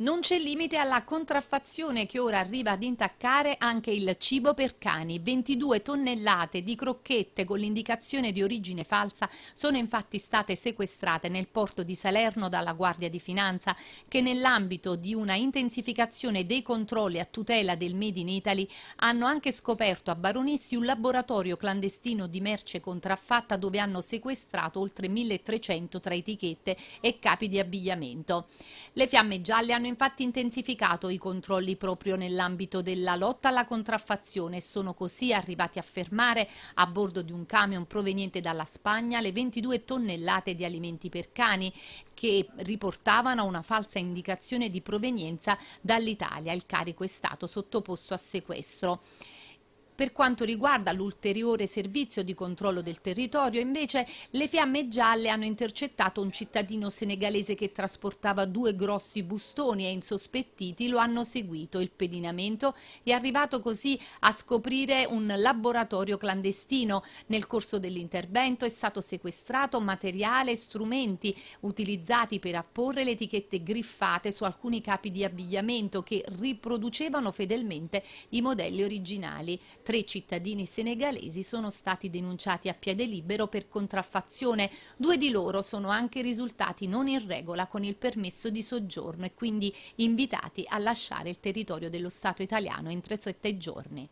Non c'è limite alla contraffazione che ora arriva ad intaccare anche il cibo per cani. 22 tonnellate di crocchette con l'indicazione di origine falsa sono infatti state sequestrate nel porto di Salerno dalla Guardia di Finanza che nell'ambito di una intensificazione dei controlli a tutela del Made in Italy hanno anche scoperto a Baronissi un laboratorio clandestino di merce contraffatta dove hanno sequestrato oltre 1300 tra etichette e capi di abbigliamento. Le fiamme gialle hanno infatti intensificato i controlli proprio nell'ambito della lotta alla contraffazione e sono così arrivati a fermare a bordo di un camion proveniente dalla Spagna le 22 tonnellate di alimenti per cani che riportavano una falsa indicazione di provenienza dall'Italia. Il carico è stato sottoposto a sequestro. Per quanto riguarda l'ulteriore servizio di controllo del territorio, invece, le fiamme gialle hanno intercettato un cittadino senegalese che trasportava due grossi bustoni e insospettiti lo hanno seguito il pedinamento è arrivato così a scoprire un laboratorio clandestino. Nel corso dell'intervento è stato sequestrato materiale e strumenti utilizzati per apporre le etichette griffate su alcuni capi di abbigliamento che riproducevano fedelmente i modelli originali. Tre cittadini senegalesi sono stati denunciati a piede libero per contraffazione. Due di loro sono anche risultati non in regola con il permesso di soggiorno e quindi invitati a lasciare il territorio dello Stato italiano in sette giorni.